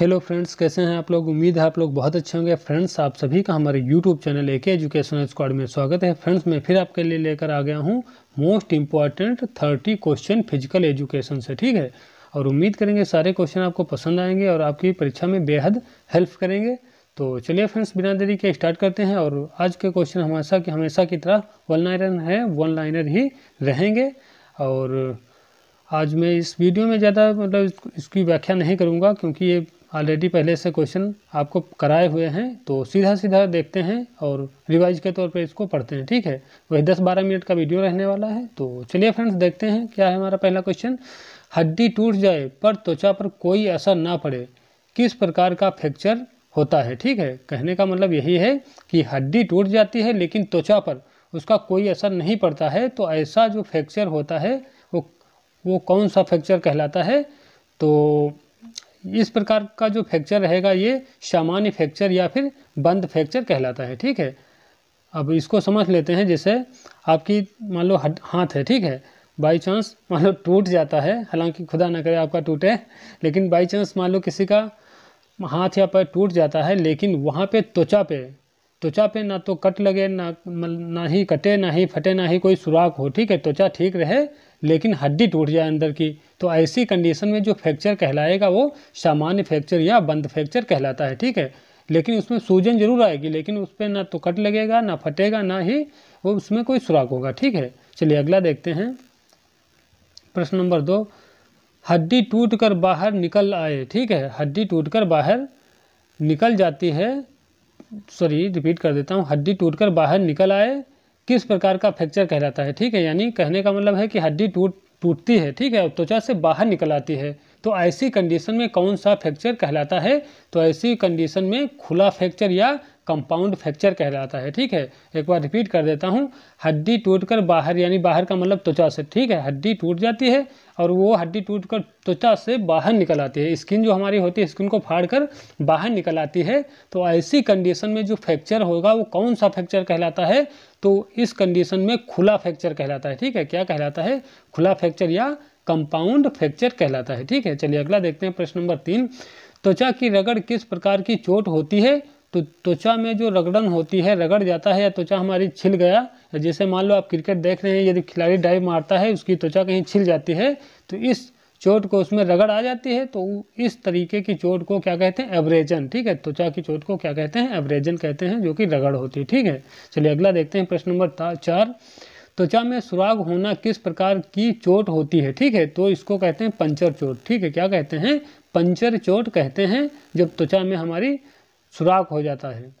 hello friends कैसे हैं आप लोग उम्मीद है आप लोग बहुत अच्छे होंगे फ्रेंड्स आप सभी का हमारे यूट्यूब चैनल एक एजुकेशन स्क्वाड में स्वागत है फ्रेंड्स मैं फिर आपके लिए लेकर आ गया हूं most important thirty question physical education से ठीक है और उम्मीद करेंगे सारे क्वेश्चन आपको पसंद आएंगे और आपकी परीक्षा में बेहद हेल्प करेंगे तो चलिए फ्रेंड्स बिना देरी के स्टार्ट करते हैं और आज के क्वेश्चन हमेशा की हमेशा की तरह वन लाइनर है वन लाइनर ही रहेंगे और आज मैं इस वीडियो में ज़्यादा मतलब इसकी व्याख्या नहीं करूँगा क्योंकि ये ऑलरेडी पहले से क्वेश्चन आपको कराए हुए हैं तो सीधा सीधा देखते हैं और रिवाइज के तौर पे इसको पढ़ते हैं ठीक है वही दस बारह मिनट का वीडियो रहने वाला है तो चलिए फ्रेंड्स देखते हैं क्या है हमारा पहला क्वेश्चन हड्डी टूट जाए पर त्वचा पर कोई असर ना पड़े किस प्रकार का फ्रैक्चर होता है ठीक है कहने का मतलब यही है कि हड्डी टूट जाती है लेकिन त्वचा पर उसका कोई असर नहीं पड़ता है तो ऐसा जो फ्रैक्चर होता है वो वो कौन सा फ्रैक्चर कहलाता है तो इस प्रकार का जो फ्रैक्चर रहेगा ये सामान्य फ्रैक्चर या फिर बंद फ्रैक्चर कहलाता है ठीक है अब इसको समझ लेते हैं जैसे आपकी मान लो हाथ है ठीक है बाई चांस मान लो टूट जाता है हालांकि खुदा ना करे आपका टूटे लेकिन बाई चांस मान लो किसी का हाथ या पैर टूट जाता है लेकिन वहाँ पे त्वचा पे त्वचा पे ना तो कट लगे ना ना ही कटे ना ही फटे ना ही कोई सुराख हो ठीक है त्वचा ठीक रहे लेकिन हड्डी टूट जाए अंदर की तो ऐसी कंडीशन में जो फ्रैक्चर कहलाएगा वो सामान्य फ्रैक्चर या बंद फ्रैक्चर कहलाता है ठीक है लेकिन उसमें सूजन जरूर आएगी लेकिन उस पर ना तो कट लगेगा ना फटेगा ना ही वो उसमें कोई सुराख होगा ठीक है चलिए अगला देखते हैं प्रश्न नंबर दो हड्डी टूट कर बाहर निकल आए ठीक है हड्डी टूट कर बाहर निकल जाती है सॉरी रिपीट कर देता हूँ हड्डी टूट कर बाहर निकल आए किस प्रकार का फ्रैक्चर कहलाता है ठीक है यानी कहने का मतलब है कि हड्डी टूट टूटती है ठीक है त्वचा से बाहर निकल आती है तो ऐसी कंडीशन में कौन सा फ्रैक्चर कहलाता है तो ऐसी कंडीशन में खुला फ्रैक्चर या कंपाउंड फ्रैक्चर कहलाता है ठीक है एक बार रिपीट कर देता हूँ हड्डी टूटकर बाहर यानी बाहर का मतलब त्वचा से ठीक है हड्डी टूट जाती है और वो हड्डी टूटकर त्वचा से बाहर निकल आती है स्किन जो हमारी होती है स्किन को फाड़ कर बाहर निकल आती है तो ऐसी कंडीशन में जो फ्रैक्चर होगा वो कौन सा फ्रैक्चर कहलाता है तो इस कंडीशन में खुला फ्रैक्चर कहलाता है ठीक है क्या कहलाता है खुला फ्रैक्चर या कंपाउंड फ्रैक्चर कहलाता है ठीक है चलिए अगला देखते हैं प्रश्न नंबर तीन त्वचा की रगड़ किस प्रकार की चोट होती है तो त्वचा में जो रगड़न होती है रगड़ जाता है या त्वचा हमारी छिल गया जैसे मान लो आप क्रिकेट देख रहे हैं यदि खिलाड़ी डाइव मारता है उसकी त्वचा कहीं छिल जाती है तो इस चोट को उसमें रगड़ आ जाती है तो इस तरीके की चोट को क्या कहते हैं एवरेजन ठीक है त्वचा की चोट को क्या कहते हैं एवरेजन कहते हैं जो कि रगड़ होती है ठीक है चलिए अगला देखते हैं प्रश्न नंबर चार त्वचा में सुराग होना किस प्रकार की चोट होती है ठीक है तो इसको कहते हैं पंचर चोट ठीक है क्या कहते हैं पंचर चोट कहते हैं जब त्वचा में हमारी सुराख हो जाता है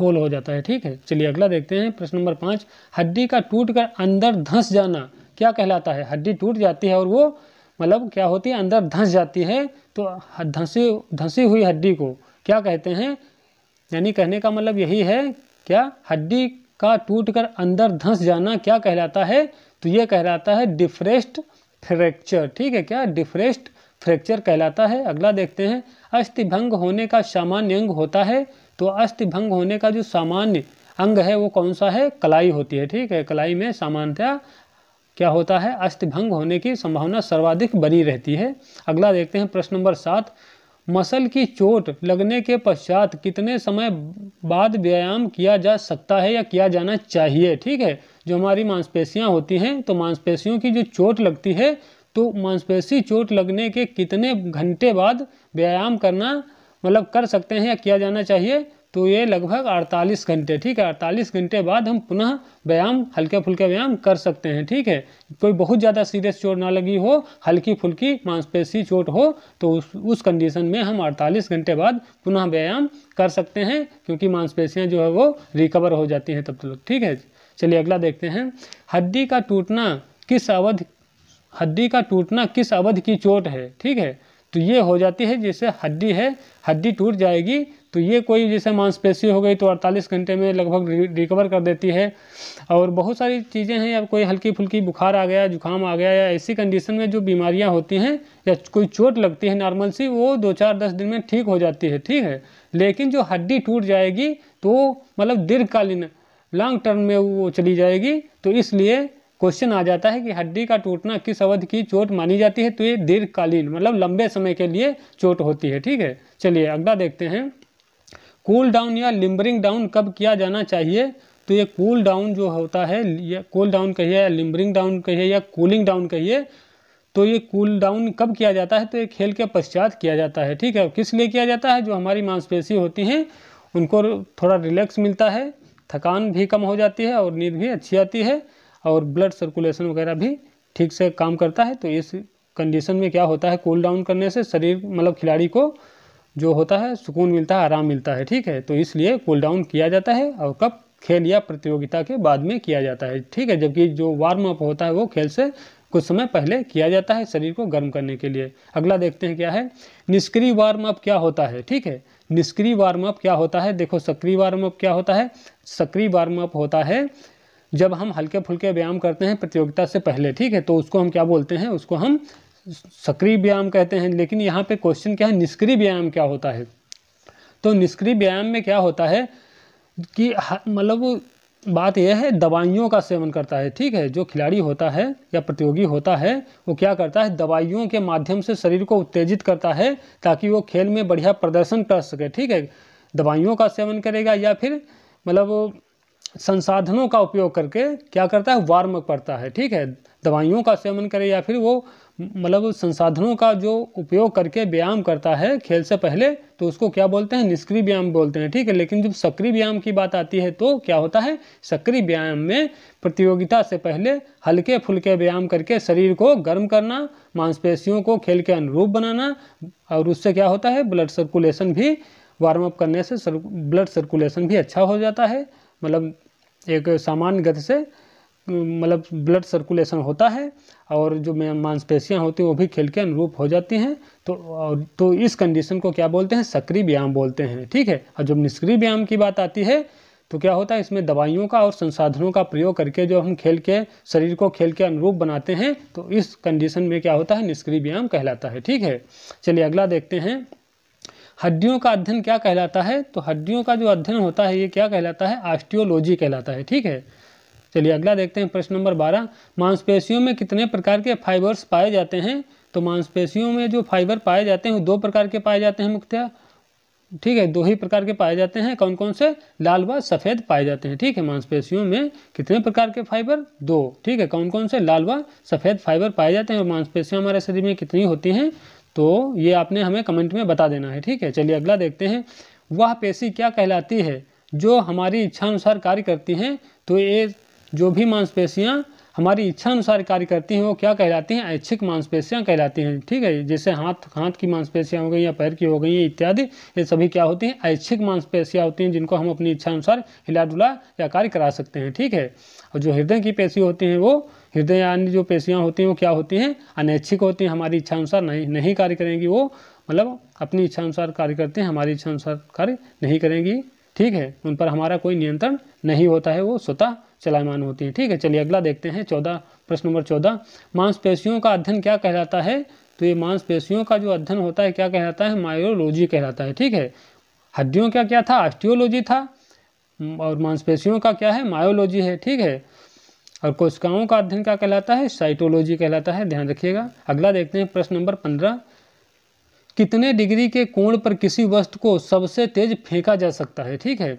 होल हो जाता है ठीक है चलिए अगला देखते हैं प्रश्न नंबर पाँच हड्डी का टूट कर अंदर धंस जाना क्या कहलाता है हड्डी टूट जाती है और वो मतलब क्या होती है अंदर धंस जाती है तो धंसी धंसी हुई हड्डी को क्या कहते हैं यानी कहने का मतलब यही है क्या हड्डी का टूट कर अंदर धंस जाना क्या कहलाता है तो ये कहलाता है डिफ्रेस्ड फ्रैक्चर ठीक है क्या डिफ्रेस्ड फ्रैक्चर कहलाता है अगला देखते हैं अस्थिभंग होने का सामान्य अंग होता है तो अस्थिभंग होने का जो सामान्य अंग है वो कौन सा है कलाई होती है ठीक है कलाई में सामान्यतः क्या होता है अस्थिभंग होने की संभावना सर्वाधिक बनी रहती है अगला देखते हैं प्रश्न नंबर सात मसल की चोट लगने के पश्चात कितने समय बाद व्यायाम किया जा सकता है या किया जाना चाहिए ठीक है जो हमारी मांसपेशियां होती हैं तो मांसपेशियों की जो चोट लगती है तो मांसपेशी चोट लगने के कितने घंटे बाद व्यायाम करना मतलब कर सकते हैं या किया जाना चाहिए तो ये लगभग 48 घंटे ठीक है 48 घंटे बाद हम पुनः व्यायाम हल्के फुल्के व्यायाम कर सकते हैं ठीक है कोई बहुत ज़्यादा सीरियस चोट ना लगी हो हल्की फुल्की मांसपेशी चोट हो तो उस उस कंडीशन में हम 48 घंटे बाद पुनः व्यायाम कर सकते हैं क्योंकि मांसपेशियाँ जो है वो रिकवर हो जाती हैं तब तक ठीक है चलिए अगला देखते हैं हड्डी का टूटना किस अवधि हड्डी का टूटना किस अवध की चोट है ठीक है तो ये हो जाती है जैसे हड्डी है हड्डी टूट जाएगी तो ये कोई जैसे मांसपेशी हो गई तो 48 घंटे में लगभग रिकवर कर देती है और बहुत सारी चीज़ें हैं या कोई हल्की फुल्की बुखार आ गया जुकाम आ गया या ऐसी कंडीशन में जो बीमारियां होती हैं या कोई चोट लगती है नॉर्मल सी वो दो चार दस दिन में ठीक हो जाती है ठीक है लेकिन जो हड्डी टूट जाएगी तो मतलब दीर्घकालीन लॉन्ग टर्म में वो चली जाएगी तो इसलिए क्वेश्चन आ जाता है कि हड्डी का टूटना किस अवधि की चोट मानी जाती है तो ये दीर्घकालीन मतलब लंबे समय के लिए चोट होती है ठीक है चलिए अगला देखते हैं कूल डाउन या लिम्बरिंग डाउन कब किया जाना चाहिए तो ये कूल डाउन जो होता है या कूल डाउन कहिए या लिम्बरिंग डाउन कहिए या कूलिंग डाउन कहिए तो ये कूल डाउन कब किया जाता है तो ये खेल के पश्चात किया जाता है ठीक है किस लिए किया जाता है जो हमारी मांसपेशी होती हैं उनको थोड़ा रिलैक्स मिलता है थकान भी कम हो जाती है और नींद भी अच्छी आती है और ब्लड सर्कुलेशन वगैरह भी ठीक से काम करता है तो इस कंडीशन में क्या होता है कूल डाउन करने से शरीर मतलब खिलाड़ी को जो होता है सुकून मिलता है आराम मिलता है ठीक है तो इसलिए कूल डाउन किया जाता है और कब खेल या प्रतियोगिता के बाद में किया जाता है ठीक है जबकि जो वार्म अप होता है वो खेल से कुछ समय पहले किया जाता है शरीर को गर्म करने के लिए अगला देखते हैं क्या है निष्क्रिय वार्म अप क्या होता है ठीक है निष्क्रिय वार्म अप क्या होता है देखो सक्रिय वार्म अप क्या होता है सक्रिय वार्म अप होता है जब हम हल्के फुल्के व्यायाम करते हैं प्रतियोगिता से पहले ठीक है तो उसको हम क्या बोलते हैं उसको हम सक्रिय व्यायाम कहते हैं लेकिन यहाँ पे क्वेश्चन क्या है निष्क्रिय व्यायाम क्या होता है तो निष्क्रिय व्यायाम में क्या होता है कि मतलब बात यह है दवाइयों का सेवन करता है ठीक है जो खिलाड़ी होता है या प्रतियोगी होता है वो क्या करता है दवाइयों के माध्यम से शरीर को उत्तेजित करता है ताकि वो खेल में बढ़िया प्रदर्शन कर सके ठीक है दवाइयों का सेवन करेगा या फिर मतलब संसाधनों का उपयोग करके क्या करता है वार्म करता है ठीक है दवाइयों का सेवन करे या फिर वो मतलब संसाधनों का जो उपयोग करके व्यायाम करता है खेल से पहले तो उसको क्या बोलते हैं निष्क्रिय व्यायाम बोलते हैं ठीक है लेकिन जब सक्रिय व्यायाम की बात आती है तो क्या होता है सक्रिय व्यायाम में प्रतियोगिता से पहले हल्के फुल्के व्यायाम करके शरीर को गर्म करना मांसपेशियों को खेल के अनुरूप बनाना और उससे क्या होता है ब्लड सर्कुलेशन भी वार्म अप करने से ब्लड सर्कुलेशन भी अच्छा हो जाता है मतलब एक सामान्य गति से मतलब ब्लड सर्कुलेशन होता है और जो मांसपेशियां होती हैं वो भी खेल के अनुरूप हो जाती हैं तो और तो इस कंडीशन को क्या बोलते हैं सक्रिय व्यायाम बोलते हैं ठीक है और जब निष्क्रिय व्यायाम की बात आती है तो क्या होता है इसमें दवाइयों का और संसाधनों का प्रयोग करके जो हम खेल के शरीर को खेल के अनुरूप बनाते हैं तो इस कंडीशन में क्या होता है निष्क्रिय व्यायाम कहलाता है ठीक है चलिए अगला देखते हैं हड्डियों का अध्ययन क्या कहलाता है तो हड्डियों का जो अध्ययन होता है ये क्या कहलाता है आस्टियोलॉजी कहलाता है ठीक है चलिए अगला देखते हैं प्रश्न नंबर बारह मांसपेशियों में कितने प्रकार के फाइबर्स पाए जाते हैं तो मांसपेशियों में जो फाइबर पाए जाते हैं दो प्रकार के पाए जाते हैं मुख्यतः ठीक है दो ही प्रकार के पाए जाते हैं कौन कौन से लाल व सफ़ेद पाए जाते हैं ठीक है मांसपेशियों में कितने प्रकार के फाइबर दो ठीक है कौन कौन से लाल व सफ़ेद फाइबर पाए जाते हैं और मांसपेशियाँ हमारे शरीर में कितनी होती हैं तो ये आपने हमें कमेंट में बता देना है ठीक है चलिए अगला देखते हैं वह पेशी क्या कहलाती है जो हमारी इच्छानुसार कार्य करती हैं तो ये जो भी मांसपेशियाँ हमारी इच्छानुसार कार्य करती हैं वो क्या कहलाती हैं ऐच्छिक मांसपेशियाँ कहलाती हैं ठीक है जैसे हाथ हाथ की मांसपेशियाँ हो गई या पैर की हो गई इत्यादि ये सभी क्या होती हैं ऐच्छिक मांसपेशियाँ होती हैं जिनको हम अपनी इच्छानुसार हिला डुला या कार्य करा सकते हैं ठीक है और जो हृदय की पेशी होती हैं वो हृदय यानी जो पेशियाँ होती हैं वो क्या होती हैं अनैच्छिक होती हैं हमारी इच्छा अनुसार नहीं नहीं कार्य करेंगी वो मतलब अपनी इच्छा अनुसार कार्य करते हैं हमारी इच्छा अनुसार कार्य नहीं करेंगी ठीक है उन पर हमारा कोई नियंत्रण नहीं होता है वो स्वतः चलायमान होती हैं ठीक है चलिए अगला देखते हैं चौदह प्रश्न नंबर चौदह मांसपेशियों का अध्ययन क्या कहलाता है तो ये मांसपेशियों का जो अध्ययन होता है क्या कहलाता है मायोलॉजी कहलाता है ठीक है हड्डियों का क्या था ऑस्टियोलॉजी था और मांसपेशियों का क्या है मायोलॉजी है ठीक है और कोशिकाओं का अध्ययन क्या कहलाता है साइटोलॉजी कहलाता है ध्यान रखिएगा अगला देखते हैं प्रश्न नंबर पंद्रह कितने डिग्री के कोण पर किसी वस्तु को सबसे तेज फेंका जा सकता है ठीक है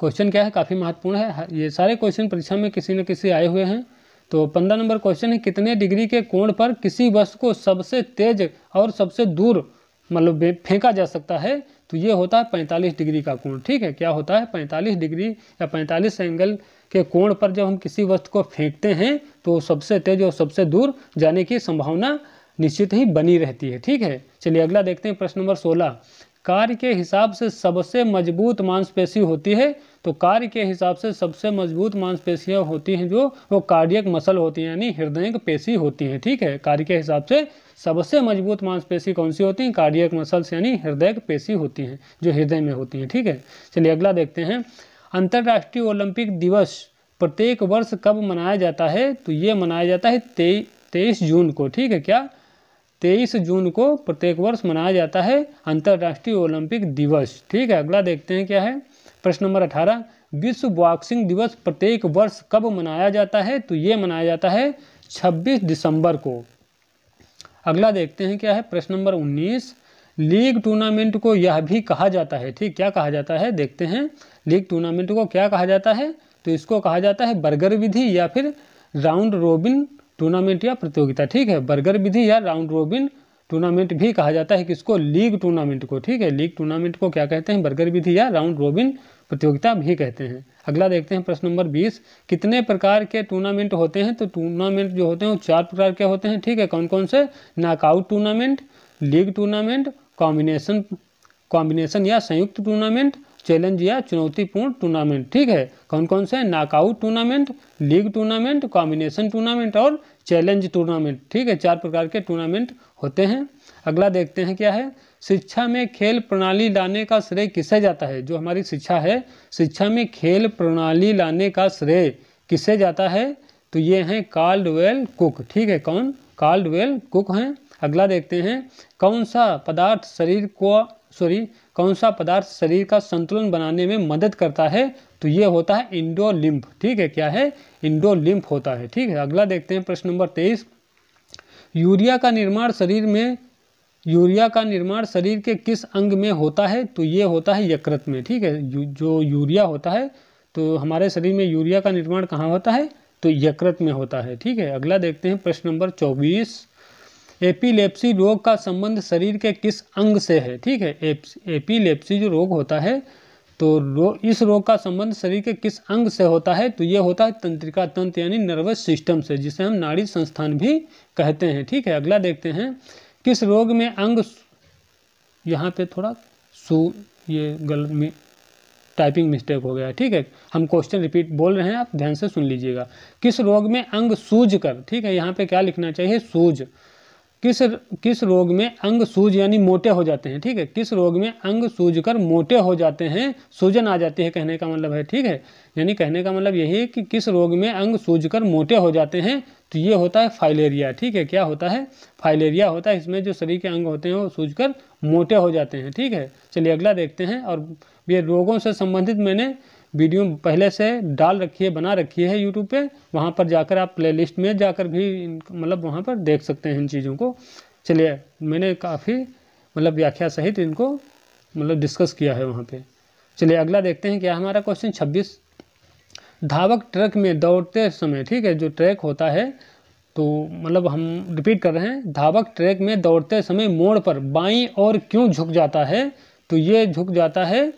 क्वेश्चन क्या है काफ़ी महत्वपूर्ण है ये सारे क्वेश्चन परीक्षा में किसी न किसी आए हुए हैं तो पंद्रह नंबर क्वेश्चन है कितने डिग्री के कोण पर किसी वस्तु को सबसे तेज और सबसे दूर मतलब फेंका जा सकता है तो ये होता है पैंतालीस डिग्री का कोण ठीक है क्या होता है पैंतालीस डिग्री या पैंतालीस एंगल के कोण पर जब हम किसी वस्तु को फेंकते हैं तो सबसे तेज और सबसे दूर जाने की संभावना निश्चित ही बनी रहती है ठीक है चलिए अगला देखते हैं प्रश्न नंबर सोलह कार्य के हिसाब से सबसे मजबूत मांसपेशी होती है तो कार्य के हिसाब से सबसे मजबूत मांसपेशियां होती हैं जो वो कार्डियक मसल होती हैं यानी हृदय पेशी होती हैं ठीक है कार्य के हिसाब से सबसे मजबूत मांसपेशी कौन सी होती हैं कार्डियक मसल्स यानी हृदय पेशी होती हैं जो हृदय में होती हैं ठीक है चलिए अगला देखते हैं अंतर्राष्ट्रीय ओलंपिक दिवस प्रत्येक वर्ष कब मनाया जाता है तो ये मनाया जाता है तेईस जून को ठीक है क्या तेईस जून को प्रत्येक वर्ष मनाया जाता है अंतर्राष्ट्रीय ओलंपिक दिवस ठीक है अगला देखते हैं क्या है प्रश्न नंबर अठारह विश्व बॉक्सिंग दिवस प्रत्येक वर्ष कब मनाया जाता है तो ये मनाया जाता है छब्बीस दिसंबर को अगला देखते हैं क्या है प्रश्न नंबर उन्नीस लीग टूर्नामेंट को यह भी कहा जाता है ठीक क्या कहा जाता है देखते हैं लीग टूर्नामेंट को क्या कहा जाता है तो इसको कहा जाता है बर्गर विधि या फिर राउंड रोबिन टूर्नामेंट या प्रतियोगिता ठीक है बर्गर विधि या राउंड रोबिन टूर्नामेंट भी कहा जाता है किसको लीग टूर्नामेंट को ठीक है लीग टूर्नामेंट को क्या कहते हैं बर्गर विधि या राउंड रोबिन प्रतियोगिता भी कहते हैं अगला देखते हैं प्रश्न नंबर बीस कितने प्रकार के टूर्नामेंट होते हैं तो टूर्नामेंट जो होते हैं वो चार प्रकार के होते हैं ठीक है कौन कौन से knockout tournament league tournament combination combination या संयुक्त टूर्नामेंट चैलेंज या चुनौतीपूर्ण टूर्नामेंट ठीक है कौन कौन से हैं knockout tournament league tournament combination tournament और चैलेंज टूर्नामेंट ठीक है चार प्रकार के टूर्नामेंट होते हैं अगला देखते हैं क्या है शिक्षा में खेल प्रणाली लाने का श्रेय किसे जाता है जो हमारी शिक्षा है शिक्षा में खेल प्रणाली लाने का श्रेय किसे जाता है तो ये हैं कार्लवेल कुक ठीक है कौन कार्लवेल कुक हैं अगला देखते हैं कौन सा पदार्थ शरीर को सॉरी कौन सा पदार्थ शरीर का संतुलन बनाने में मदद करता है तो ये होता है इंडोलिम्फ ठीक है क्या है इंडोलिम्फ होता है ठीक है अगला देखते हैं प्रश्न नंबर तेईस यूरिया का निर्माण शरीर में यूरिया का निर्माण शरीर के किस अंग में होता है तो ये होता है यकृत में ठीक है जो यूरिया होता है तो हमारे शरीर में यूरिया का निर्माण कहाँ होता है तो यकृत में होता है ठीक है अगला देखते हैं प्रश्न नंबर चौबीस एपिलेप्सी रोग का संबंध शरीर के किस अंग से है ठीक है एपिलेप्सी जो रोग होता है तो रो, इस रोग का संबंध शरीर के किस अंग से होता है तो ये होता है तंत्रिका तंत्र यानी नर्वस सिस्टम से जिसे हम नाड़ी संस्थान भी कहते हैं ठीक है अगला देखते हैं किस रोग में अंग यहाँ पे थोड़ा सु ये गलत में टाइपिंग मिस्टेक हो गया ठीक है हम क्वेश्चन रिपीट बोल रहे हैं आप ध्यान से सुन लीजिएगा किस रोग में अंग सूझ कर ठीक है यहाँ पे क्या लिखना चाहिए सूज किस किस रोग में अंग सूज यानी मोटे हो जाते हैं ठीक है किस रोग में अंग सूज कर मोटे हो जाते हैं सूजन आ जाती है कहने का मतलब है ठीक है यानी कहने का मतलब यही है कि किस रोग में अंग सूज कर मोटे हो जाते हैं तो ये होता है फाइलेरिया ठीक है क्या होता है फाइलेरिया होता है इसमें जो शरीर के अंग होते हैं वो सूज कर मोटे हो जाते हैं ठीक है चलिए अगला देखते हैं और ये रोगों से संबंधित मैंने वीडियो पहले से डाल रखी है बना रखी है यूट्यूब पे वहाँ पर जाकर आप प्लेलिस्ट में जाकर भी मतलब वहाँ पर देख सकते हैं इन चीज़ों को चलिए मैंने काफ़ी मतलब व्याख्या सहित इनको मतलब डिस्कस किया है वहाँ पे चलिए अगला देखते हैं क्या हमारा क्वेश्चन छब्बीस धावक ट्रक में दौड़ते समय ठीक है जो ट्रैक होता है तो मतलब हम रिपीट कर रहे हैं धावक ट्रैक में दौड़ते समय मोड़ पर बाई और क्यों झुक जाता है तो ये झुक जाता है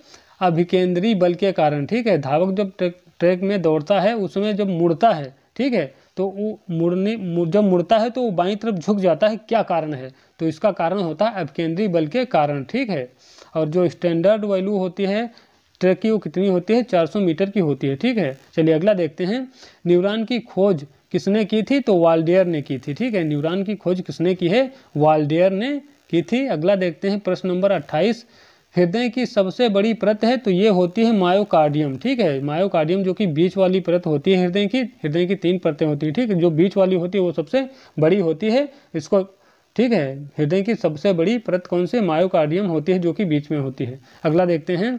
अभिकेंद्री बल के कारण ठीक है धावक जब ट्रैक में दौड़ता है उसमें जब मुड़ता है ठीक है तो वो मुड़ने जब मुड़ता है तो वो बाई तरफ झुक जाता है क्या कारण है तो इसका कारण होता है अभिकेंद्रीय बल के कारण ठीक है और जो स्टैंडर्ड वैल्यू होती है ट्रैक की वो कितनी होती है 400 मीटर की होती है ठीक है चलिए अगला देखते हैं न्यूरॉन की खोज किसने की थी तो वाल्डेयर ने की थी ठीक है न्यूरॉन की खोज किसने की है वाल्डेयर ने की थी अगला देखते हैं प्रश्न नंबर अट्ठाईस हृदय की सबसे बड़ी परत है तो ये होती है मायोकार्डियम ठीक है मायोकार्डियम जो कि बीच वाली परत होती है हृदय की हृदय की तीन परतें होती हैं ठीक है जो बीच वाली होती है वो सबसे बड़ी होती है इसको ठीक है हृदय की सबसे बड़ी परत कौन सी मायोकार्डियम होती है जो कि बीच में होती है अगला देखते हैं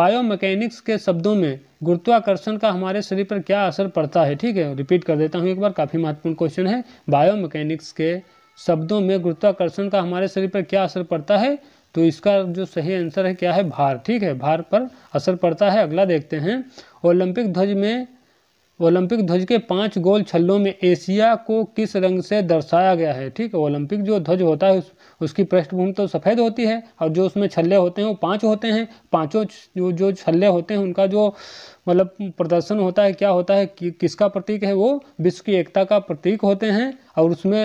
बायोमैकेनिक्स के शब्दों में गुरुत्वाकर्षण का हमारे शरीर पर क्या असर पड़ता है ठीक है रिपीट कर देता हूँ एक बार काफ़ी महत्वपूर्ण क्वेश्चन है बायोमैकेनिक्स के शब्दों में गुरुत्वाकर्षण का हमारे शरीर पर क्या असर पड़ता है तो इसका जो सही आंसर है क्या है भार ठीक है भार पर असर पड़ता है अगला देखते हैं ओलंपिक ध्वज में ओलंपिक ध्वज के पांच गोल छल्लों में एशिया को किस रंग से दर्शाया गया है ठीक है ओलंपिक जो ध्वज होता है उस, उसकी पृष्ठभूमि तो सफ़ेद होती है और जो उसमें छल्ले होते हैं वो पांच होते हैं पांचों जो जो छल्ले होते हैं उनका जो मतलब प्रदर्शन होता है क्या होता है कि, किसका प्रतीक है वो विश्व की एकता का प्रतीक होते हैं और उसमें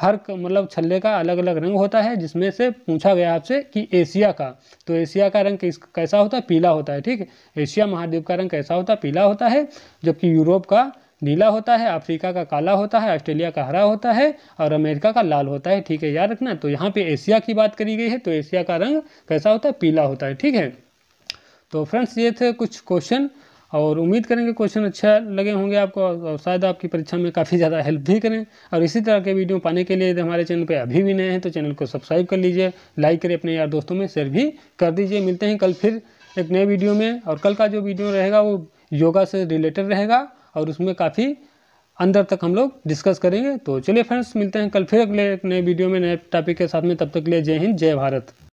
हर मतलब छल्ले का अलग अलग रंग होता है जिसमें से पूछा गया आपसे कि एशिया का तो एशिया का रंग कैसा होता है पीला होता है ठीक एशिया महाद्वीप का रंग कैसा होता है पीला होता है जबकि यूरोप का नीला होता है अफ्रीका का काला होता है ऑस्ट्रेलिया का हरा होता है और अमेरिका का लाल होता है ठीक है याद रखना तो यहाँ पे एशिया की बात करी गई है तो एशिया का रंग कैसा होता है पीला होता है ठीक है तो फ्रेंड्स ये थे कुछ क्वेश्चन और उम्मीद करेंगे क्वेश्चन अच्छा लगे होंगे आपको और शायद आपकी परीक्षा में काफ़ी ज़्यादा हेल्प भी करें और इसी तरह के वीडियो पाने के लिए यदि हमारे चैनल पर अभी भी नए हैं तो चैनल को सब्सक्राइब कर लीजिए लाइक करें अपने यार दोस्तों में शेयर भी कर दीजिए मिलते हैं कल फिर एक नए वीडियो में और कल का जो वीडियो रहेगा वो योगा से रिलेटेड रहेगा और उसमें काफ़ी अंदर तक हम लोग डिस्कस करेंगे तो चलिए फ्रेंड्स मिलते हैं कल फिर अगले एक नए वीडियो में नए टॉपिक के साथ में तब तक के लिए जय हिंद जय भारत